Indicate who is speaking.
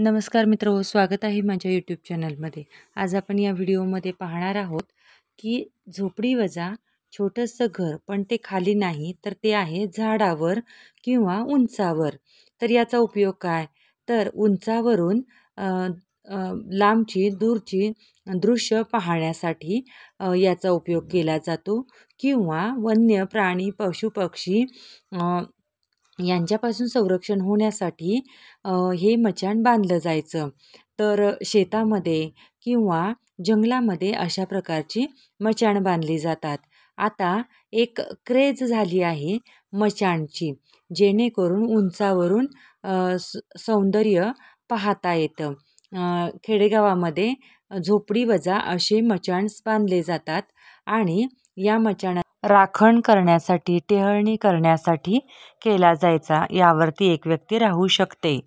Speaker 1: नमस्कार मित्र स्वागत आहे माझ्या यूट्यूब चॅनलमध्ये आज आपण या व्हिडिओमध्ये पाहणार आहोत की झोपडी वजा छोटंसं घर पण ते खाली नाही तर ते आहे झाडावर किंवा उंचावर तर याचा उपयोग काय तर उंचावरून लांबची दूरची दृश्य पाहण्यासाठी याचा उपयोग केला जातो किंवा वन्य प्राणी पशुपक्षी यांच्यापासून संरक्षण होण्यासाठी हे मचान बांधलं जायचं तर शेतामध्ये किंवा जंगलामध्ये अशा प्रकारची मचान बांधली जातात आता एक क्रेज झाली आहे मचानची जेणेकरून उंचावरून सौंदर्य पाहता येतं खेडेगावामध्ये झोपडी वजा असे मचाण बांधले जातात आणि या मचान राखण करण्यासाठी टेहळणी करण्यासाठी केला जायचा यावरती एक व्यक्ती राहू शकते